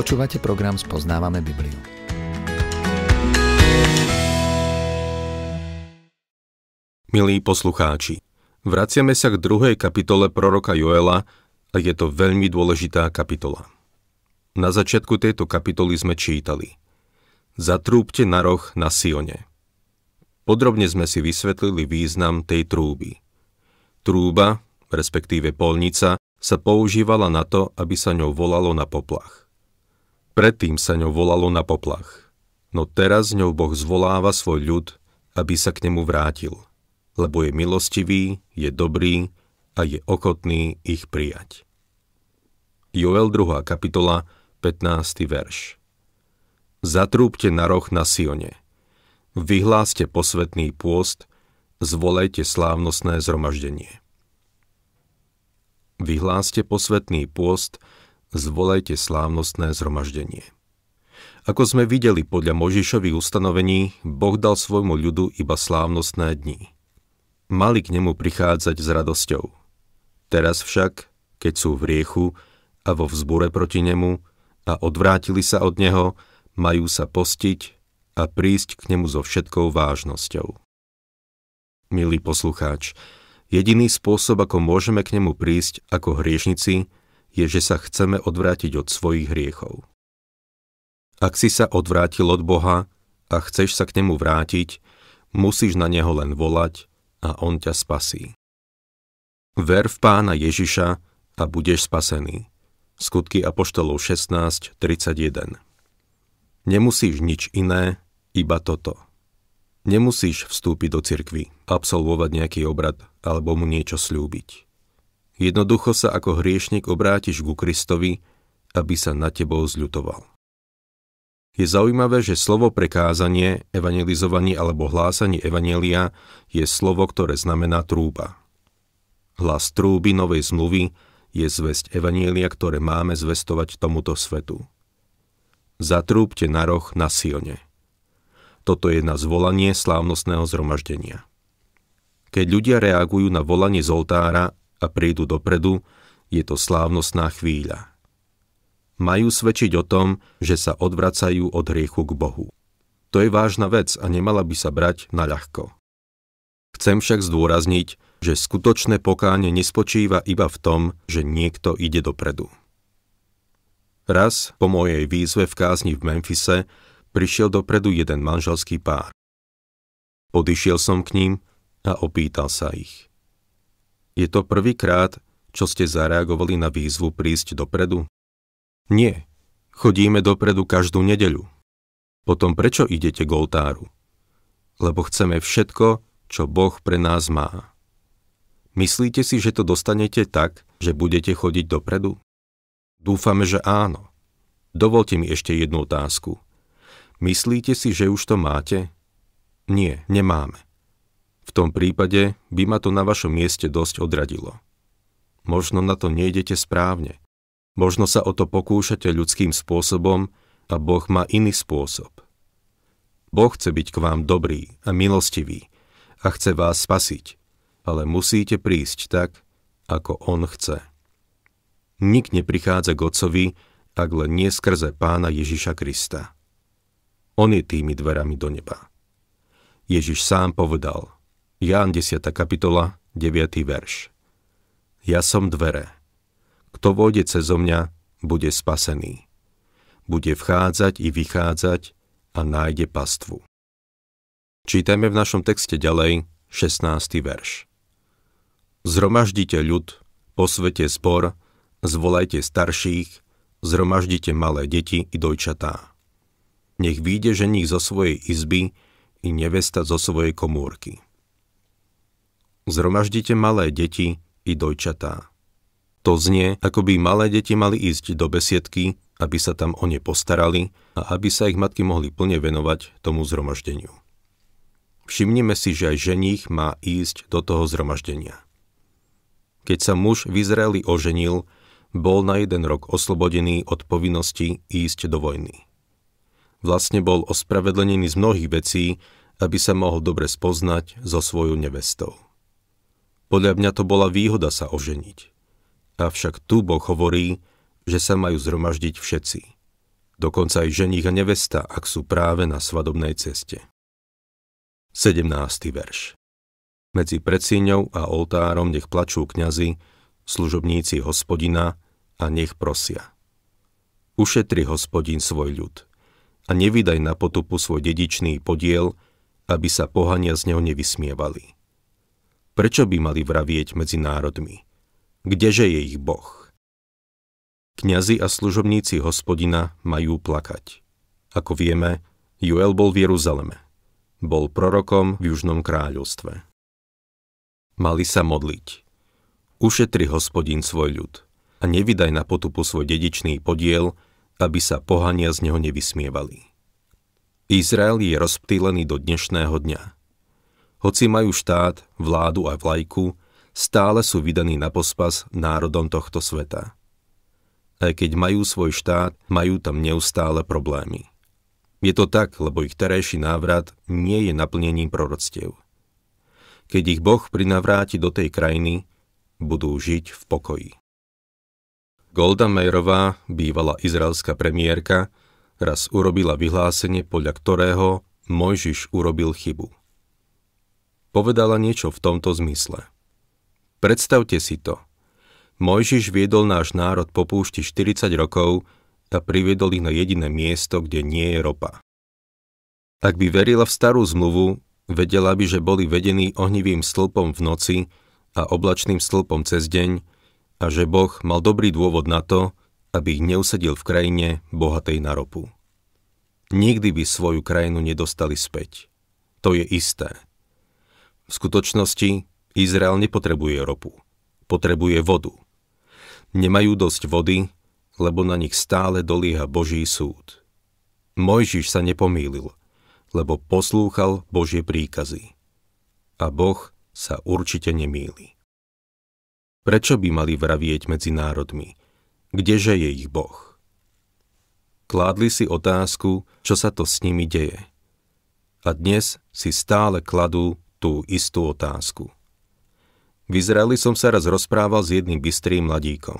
Počúvate program Spoznávame Bibliu. Milí poslucháči, vraciame sa k druhej kapitole proroka Joela a je to veľmi dôležitá kapitola. Na začiatku tejto kapitoly sme čítali Zatrúbte na roh na Sione. Podrobne sme si vysvetlili význam tej trúby. Trúba, respektíve polnica, sa používala na to, aby sa ňou volalo na poplach. Predtým sa ňou volalo na poplach, no teraz ňou Boh zvoláva svoj ľud, aby sa k nemu vrátil, lebo je milostivý, je dobrý a je ochotný ich prijať. Joel 2. kapitola 15. verš Zatrúbte na roh na Sione, vyhláste posvetný pôst, zvolajte slávnostné zhromaždenie. Vyhláste posvetný pôst, zvolajte slávnostné zhromaždenie. Ako sme videli podľa Možišových ustanovení, Boh dal svojmu ľudu iba slávnostné dni. Mali k nemu prichádzať s radosťou. Teraz však, keď sú v riechu a vo vzbure proti nemu a odvrátili sa od neho, majú sa postiť a prísť k nemu so všetkou vážnosťou. Milý poslucháč, jediný spôsob, ako môžeme k nemu prísť ako hriešnici, je, že sa chceme odvrátiť od svojich hriechov. Ak si sa odvrátil od Boha a chceš sa k nemu vrátiť, musíš na neho len volať a on ťa spasí. Ver v pána Ježiša a budeš spasený. Skutky Apoštolov 16.31 Nemusíš nič iné, iba toto. Nemusíš vstúpiť do cirkvy, absolvovať nejaký obrad alebo mu niečo slúbiť. Jednoducho sa ako hriešnik obrátiš ku Kristovi, aby sa na tebou zľutoval. Je zaujímavé, že slovo prekázanie, evangelizovanie alebo hlásanie evanelia je slovo, ktoré znamená trúba. Hlas trúby novej zmluvy je zväzť evanielia, ktoré máme zvestovať tomuto svetu. Zatrúbte na roh na Sione. Toto je na zvolanie slávnostného zhromaždenia. Keď ľudia reagujú na volanie z oltára a prídu dopredu, je to slávnostná chvíľa. Majú svedčiť o tom, že sa odvracajú od hriechu k Bohu. To je vážna vec a nemala by sa brať na ľahko. Chcem však zdôrazniť, že skutočné pokáne nespočíva iba v tom, že niekto ide dopredu. Raz po mojej výzve v kázni v Memfise prišiel dopredu jeden manželský pár. Podišiel som k ním a opýtal sa ich. Je to prvýkrát, čo ste zareagovali na výzvu prísť dopredu? Nie. Chodíme dopredu každú nedeľu. Potom prečo idete k oltáru? Lebo chceme všetko, čo Boh pre nás má. Myslíte si, že to dostanete tak, že budete chodiť dopredu? Dúfame, že áno. Dovolte mi ešte jednu otázku. Myslíte si, že už to máte? Nie, nemáme. V tom prípade by ma to na vašom mieste dosť odradilo. Možno na to nejdete správne. Možno sa o to pokúšate ľudským spôsobom a Boh má iný spôsob. Boh chce byť k vám dobrý a milostivý a chce vás spasiť, ale musíte prísť tak, ako On chce. Nik neprichádza k Otcovi, ak len nie skrze Pána Ježiša Krista. On je tými dverami do neba. Ježiš sám povedal – Ján 10. kapitola, 9. verš. Ja som dvere. Kto vôjde cez mňa, bude spasený. Bude vchádzať i vychádzať a nájde pastvu. Čítajme v našom texte ďalej 16. verš. Zromaždite ľud, posvete spor, zvolajte starších, zromaždite malé deti i dojčatá. Nech výjde ženich zo svojej izby i nevesta zo svojej komórky Zhromaždite malé deti i dojčatá. To znie, ako by malé deti mali ísť do besiedky, aby sa tam o ne postarali a aby sa ich matky mohli plne venovať tomu zhromaždeniu. Všimnime si, že aj ženích má ísť do toho zhromaždenia. Keď sa muž v Izraeli oženil, bol na jeden rok oslobodený od povinnosti ísť do vojny. Vlastne bol ospravedlenený z mnohých vecí, aby sa mohol dobre spoznať so svojou nevestou. Podľa mňa to bola výhoda sa oženiť. Avšak tu Boh hovorí, že sa majú zhromaždiť všetci. Dokonca aj ženich a nevesta, ak sú práve na svadobnej ceste. 17. verš Medzi predsíňou a oltárom nech plačú kňazi, služobníci hospodina a nech prosia. Ušetri hospodin svoj ľud a nevydaj na potupu svoj dedičný podiel, aby sa pohania z neho nevysmievali Prečo by mali vravieť medzi národmi? Kdeže je ich Boh? Kňazi a služobníci hospodina majú plakať. Ako vieme, Juel bol v Jeruzaleme. Bol prorokom v Južnom kráľovstve. Mali sa modliť. Ušetri hospodin svoj ľud a nevydaj na potupu svoj dedičný podiel, aby sa pohania z neho nevysmievali. Izrael je rozptýlený do dnešného dňa – hoci majú štát, vládu a vlajku, stále sú vydaní na pospas národom tohto sveta. Aj keď majú svoj štát, majú tam neustále problémy. Je to tak, lebo ich terajší návrat nie je naplnením proroctiev. Keď ich Boh prinavráti do tej krajiny, budú žiť v pokoji. Golda Meirová, bývalá izraelská premiérka, raz urobila vyhlásenie, podľa ktorého Mojžiš urobil chybu povedala niečo v tomto zmysle. Predstavte si to. Mojžiš viedol náš národ po púšti 40 rokov a priviedol ich na jediné miesto, kde nie je ropa. Ak by verila v starú zmluvu, vedela by, že boli vedení ohnivým stĺpom v noci a oblačným stĺpom cez deň a že Boh mal dobrý dôvod na to, aby ich neusedil v krajine bohatej na ropu. Nikdy by svoju krajinu nedostali späť. To je isté – v skutočnosti Izrael nepotrebuje ropu, potrebuje vodu. Nemajú dosť vody, lebo na nich stále dolieha Boží súd. Mojžiš sa nepomýlil, lebo poslúchal Božie príkazy. A Boh sa určite nemýli. Prečo by mali vravieť medzi národmi? Kdeže je ich Boh? Kládli si otázku, čo sa to s nimi deje. A dnes si stále kladú tú istú otázku. V Izraeli som sa raz rozprával s jedným bystrým mladíkom.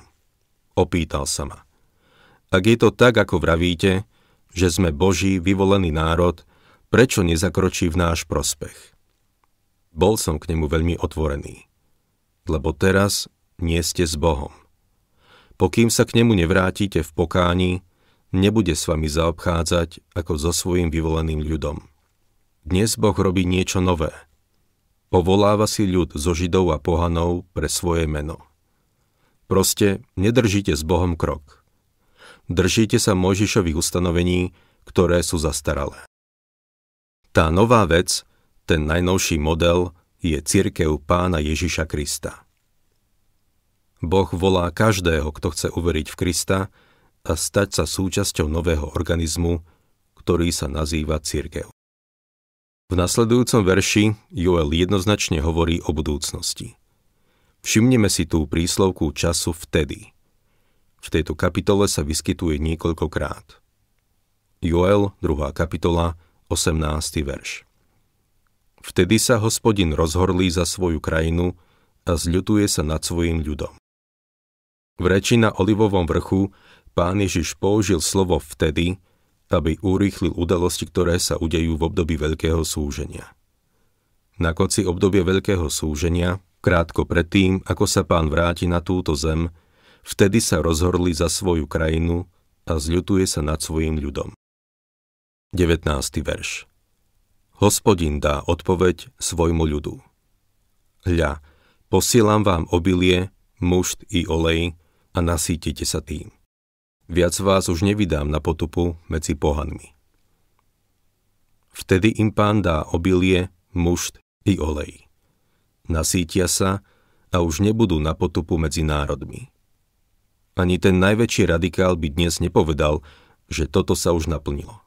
Opýtal sa ma. Ak je to tak, ako vravíte, že sme Boží vyvolený národ, prečo nezakročí v náš prospech? Bol som k nemu veľmi otvorený. Lebo teraz nie ste s Bohom. Pokým sa k nemu nevrátite v pokáni, nebude s vami zaobchádzať ako so svojím vyvoleným ľudom. Dnes Boh robí niečo nové – Povoláva si ľud zo židov a pohanov pre svoje meno. Proste nedržíte s Bohom krok. Držíte sa Mojžišových ustanovení, ktoré sú zastaralé. Tá nová vec, ten najnovší model, je cirkev pána Ježiša Krista. Boh volá každého, kto chce uveriť v Krista a stať sa súčasťou nového organizmu, ktorý sa nazýva církev. V nasledujúcom verši Joel jednoznačne hovorí o budúcnosti. Všimneme si tú príslovku času vtedy. V tejto kapitole sa vyskytuje niekoľkokrát. Joel, 2. kapitola, 18. verš. Vtedy sa hospodin rozhorlí za svoju krajinu a zľutuje sa nad svojim ľudom. V reči na Olivovom vrchu pán Ježiš použil slovo vtedy, aby urýchlil udalosti, ktoré sa udejú v období veľkého súženia. Na koci obdobie veľkého súženia, krátko predtým, ako sa pán vráti na túto zem, vtedy sa rozhorli za svoju krajinu a zľutuje sa nad svojim ľudom. 19. verš Hospodin dá odpoveď svojmu ľudu. Hľa, posielam vám obilie, mušt i olej a nasítite sa tým viac vás už nevydám na potupu medzi pohanmi. Vtedy im pán dá obilie, mušt i olej. Nasítia sa a už nebudú na potupu medzi národmi. Ani ten najväčší radikál by dnes nepovedal, že toto sa už naplnilo.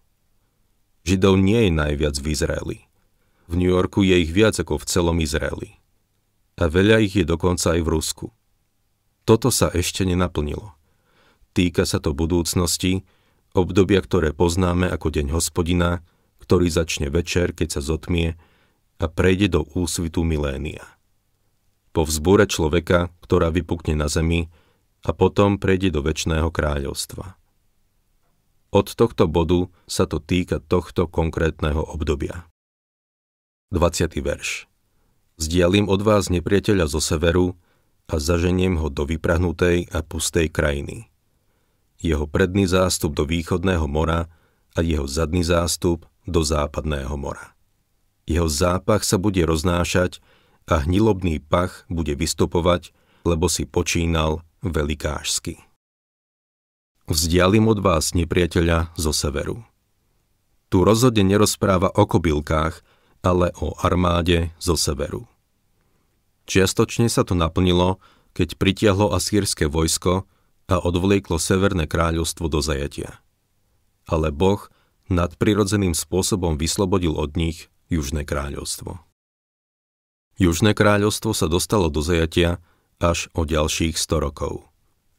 Židov nie je najviac v Izraeli. V New Yorku je ich viac ako v celom Izraeli. A veľa ich je dokonca aj v Rusku. Toto sa ešte nenaplnilo. Týka sa to budúcnosti, obdobia, ktoré poznáme ako deň hospodina, ktorý začne večer, keď sa zotmie a prejde do úsvitu milénia. Po vzbúre človeka, ktorá vypukne na zemi a potom prejde do väčšného kráľovstva. Od tohto bodu sa to týka tohto konkrétneho obdobia. 20. verš Zdialím od vás nepriateľa zo severu a zaženiem ho do vyprahnutej a pustej krajiny jeho predný zástup do východného mora a jeho zadný zástup do západného mora. Jeho zápach sa bude roznášať a hnilobný pach bude vystupovať, lebo si počínal velikážsky. Vzdialim od vás nepriateľa zo severu. Tu rozhodne nerozpráva o kobylkách, ale o armáde zo severu. Čiastočne sa to naplnilo, keď pritiahlo asýrske vojsko a odvlieklo Severné kráľovstvo do zajatia. Ale Boh nadprirodzeným spôsobom vyslobodil od nich Južné kráľovstvo. Južné kráľovstvo sa dostalo do zajatia až o ďalších 100 rokov.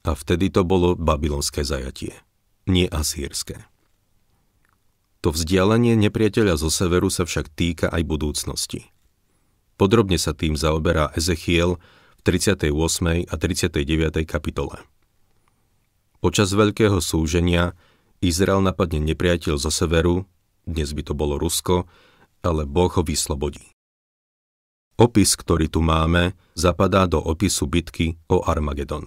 A vtedy to bolo babylonské zajatie, nie asýrske. To vzdialenie nepriateľa zo severu sa však týka aj budúcnosti. Podrobne sa tým zaoberá Ezechiel v 38. a 39. kapitole. Počas veľkého súženia Izrael napadne nepriateľ zo severu, dnes by to bolo Rusko, ale Boh ho vyslobodí. Opis, ktorý tu máme, zapadá do opisu bitky o Armagedon.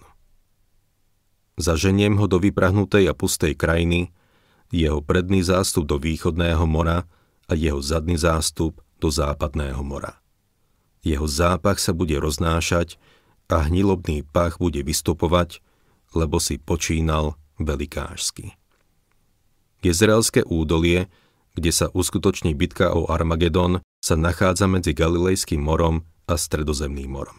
Zaženiem ho do vyprahnutej a pustej krajiny, jeho predný zástup do východného mora a jeho zadný zástup do západného mora. Jeho zápach sa bude roznášať a hnilobný pach bude vystupovať lebo si počínal velikážsky. Jezraelské údolie, kde sa uskutoční bitka o Armagedon, sa nachádza medzi Galilejským morom a Stredozemným morom.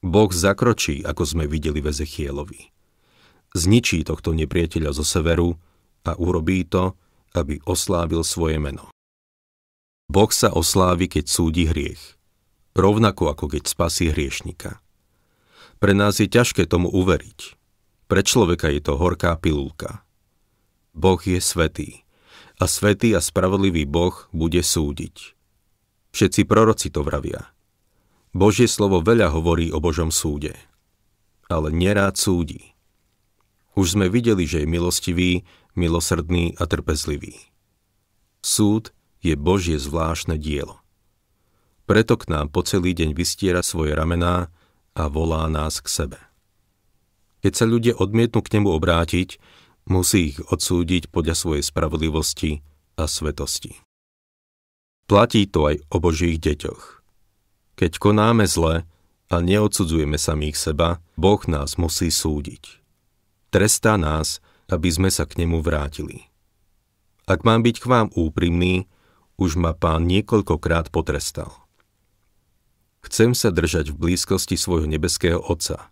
Boh zakročí, ako sme videli ve Zechielovi. Zničí tohto nepriateľa zo severu a urobí to, aby oslávil svoje meno. Boh sa oslávi, keď súdi hriech, rovnako ako keď spasí hriešnika. Pre nás je ťažké tomu uveriť, pre človeka je to horká pilulka. Boh je svetý a svetý a spravodlivý Boh bude súdiť. Všetci proroci to vravia. Božie slovo veľa hovorí o Božom súde, ale nerád súdi. Už sme videli, že je milostivý, milosrdný a trpezlivý. Súd je Božie zvláštne dielo. Preto k nám po celý deň vystiera svoje ramená a volá nás k sebe. Keď sa ľudia odmietnú k nemu obrátiť, musí ich odsúdiť podľa svojej spravodlivosti a svetosti. Platí to aj o Božích deťoch. Keď konáme zle a neodsudzujeme samých seba, Boh nás musí súdiť. Trestá nás, aby sme sa k nemu vrátili. Ak mám byť k vám úprimný, už ma pán niekoľkokrát potrestal. Chcem sa držať v blízkosti svojho nebeského Otca –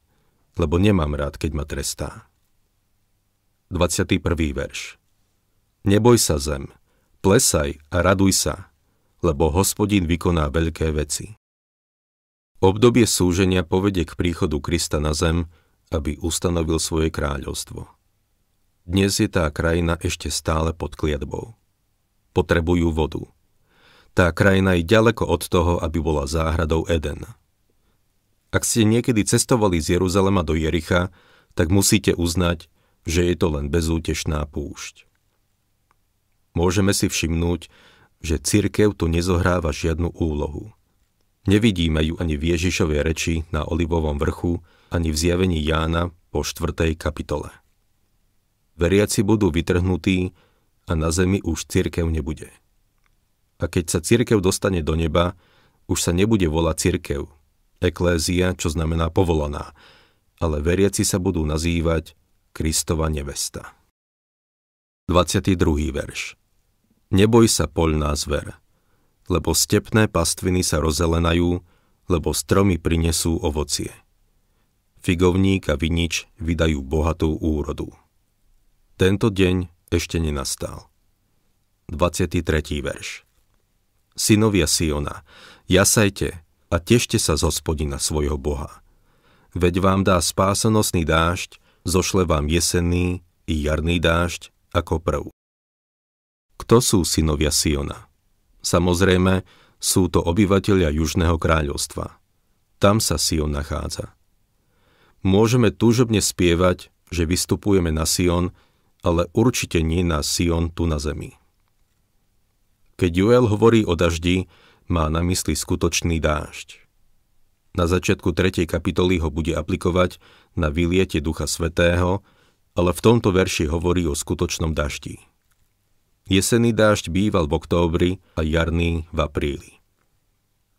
lebo nemám rád, keď ma trestá. 21. verš Neboj sa zem, plesaj a raduj sa, lebo hospodín vykoná veľké veci. Obdobie súženia povedie k príchodu Krista na zem, aby ustanovil svoje kráľovstvo. Dnes je tá krajina ešte stále pod kliatbou. Potrebujú vodu. Tá krajina je ďaleko od toho, aby bola záhradou Eden. Ak ste niekedy cestovali z Jeruzalema do Jericha, tak musíte uznať, že je to len bezútešná púšť. Môžeme si všimnúť, že cirkev tu nezohráva žiadnu úlohu. Nevidíme ju ani v Ježišovej reči na Olivovom vrchu, ani v zjavení Jána po 4. kapitole. Veriaci budú vytrhnutí a na zemi už cirkev nebude. A keď sa cirkev dostane do neba, už sa nebude volať cirkev, eklézia, čo znamená povolaná, ale veriaci sa budú nazývať Kristova nevesta. 22. verš Neboj sa poľná zver, lebo stepné pastviny sa rozelenajú, lebo stromy prinesú ovocie. Figovník a vinič vydajú bohatú úrodu. Tento deň ešte nenastal. 23. verš Synovia Siona, jasajte, a tešte sa z hospodina svojho Boha. Veď vám dá spásanosný dážď, zošle vám jesenný i jarný dážď ako prv. Kto sú synovia Siona? Samozrejme, sú to obyvateľia Južného kráľovstva. Tam sa Sion nachádza. Môžeme túžobne spievať, že vystupujeme na Sion, ale určite nie na Sion tu na zemi. Keď Joel hovorí o daždi, má na mysli skutočný dážď. Na začiatku 3. kapitoly ho bude aplikovať na vyliete Ducha Svetého, ale v tomto verši hovorí o skutočnom daždi. Jesenný dážď býval v októbri a jarný v apríli.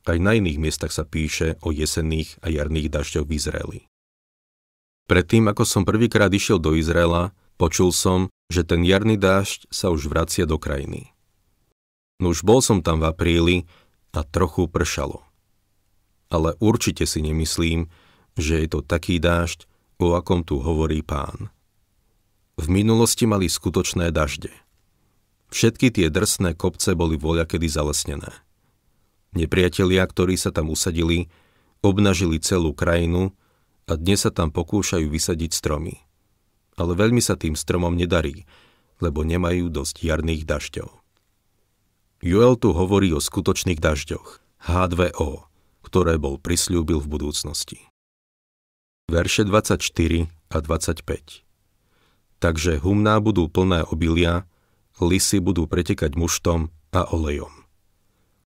Aj na iných miestach sa píše o jesenných a jarných dažďoch v Izraeli. Predtým, ako som prvýkrát išiel do Izraela, počul som, že ten jarný dážď sa už vracia do krajiny. No už bol som tam v apríli a trochu pršalo. Ale určite si nemyslím, že je to taký dážď, o akom tu hovorí pán. V minulosti mali skutočné dažde. Všetky tie drsné kopce boli voľakedy zalesnené. Nepriatelia, ktorí sa tam usadili, obnažili celú krajinu a dnes sa tam pokúšajú vysadiť stromy. Ale veľmi sa tým stromom nedarí, lebo nemajú dosť jarných dažďov. Joel tu hovorí o skutočných dažďoch, H2O, ktoré bol prislúbil v budúcnosti. Verše 24 a 25 Takže humná budú plné obilia, lisy budú pretekať muštom a olejom.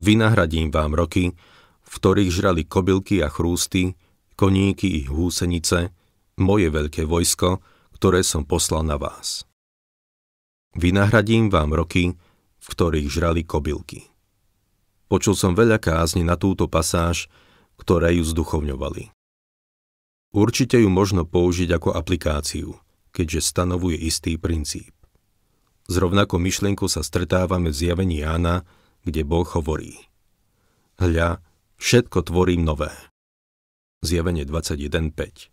Vynahradím vám roky, v ktorých žrali kobylky a chrústy, koníky i húsenice, moje veľké vojsko, ktoré som poslal na vás. Vynahradím vám roky, v ktorých žrali kobylky. Počul som veľa kázni na túto pasáž, ktoré ju zduchovňovali. Určite ju možno použiť ako aplikáciu, keďže stanovuje istý princíp. S rovnakou myšlienkou sa stretávame v zjavení Jána, kde Boh hovorí. Hľa, všetko tvorím nové. Zjavenie 21.5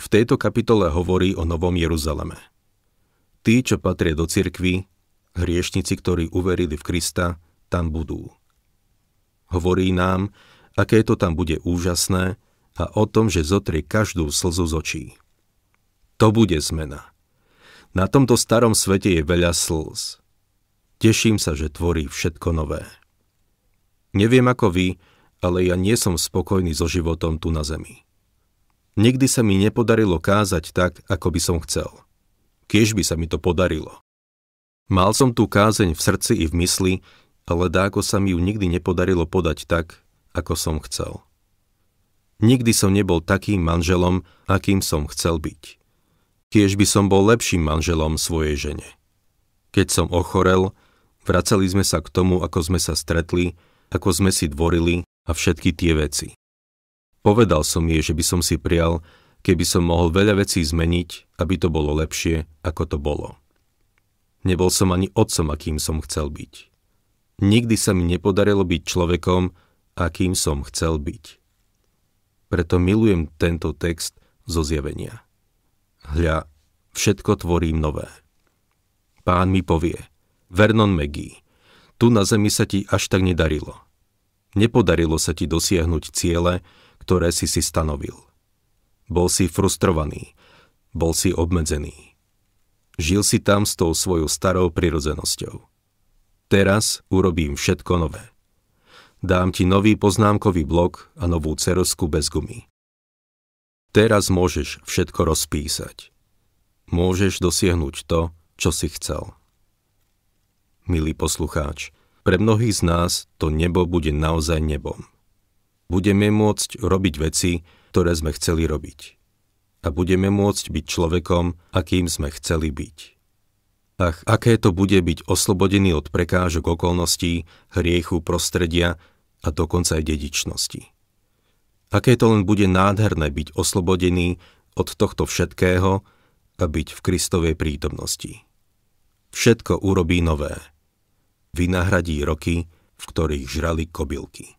V tejto kapitole hovorí o Novom Jeruzaleme. Tí, čo patria do cirkvy, hriešnici, ktorí uverili v Krista, tam budú. Hovorí nám, aké to tam bude úžasné a o tom, že zotrie každú slzu z očí. To bude zmena. Na tomto starom svete je veľa slz. Teším sa, že tvorí všetko nové. Neviem ako vy, ale ja nie som spokojný so životom tu na zemi. Nikdy sa mi nepodarilo kázať tak, ako by som chcel. Kiež by sa mi to podarilo. Mal som tú kázeň v srdci i v mysli, ale dáko sa mi ju nikdy nepodarilo podať tak, ako som chcel. Nikdy som nebol takým manželom, akým som chcel byť. Tiež by som bol lepším manželom svojej žene. Keď som ochorel, vracali sme sa k tomu, ako sme sa stretli, ako sme si dvorili a všetky tie veci. Povedal som jej, že by som si prial, keby som mohol veľa vecí zmeniť, aby to bolo lepšie, ako to bolo. Nebol som ani otcom, akým som chcel byť. Nikdy sa mi nepodarilo byť človekom, akým som chcel byť. Preto milujem tento text zo zjavenia. Hľa, všetko tvorím nové. Pán mi povie, Vernon McGee, tu na zemi sa ti až tak nedarilo. Nepodarilo sa ti dosiahnuť ciele, ktoré si si stanovil. Bol si frustrovaný, bol si obmedzený Žil si tam s tou svojou starou prirodzenosťou. Teraz urobím všetko nové. Dám ti nový poznámkový blok a novú cerosku bez gumy. Teraz môžeš všetko rozpísať. Môžeš dosiahnuť to, čo si chcel. Milý poslucháč, pre mnohých z nás to nebo bude naozaj nebom. Budeme môcť robiť veci, ktoré sme chceli robiť a budeme môcť byť človekom, akým sme chceli byť. Ach, aké to bude byť oslobodený od prekážok okolností, hriechu prostredia a dokonca aj dedičnosti. Aké to len bude nádherné byť oslobodený od tohto všetkého a byť v Kristovej prítomnosti. Všetko urobí nové. Vynahradí roky, v ktorých žrali kobylky.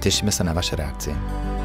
Tešíme sa na vaše reakcie.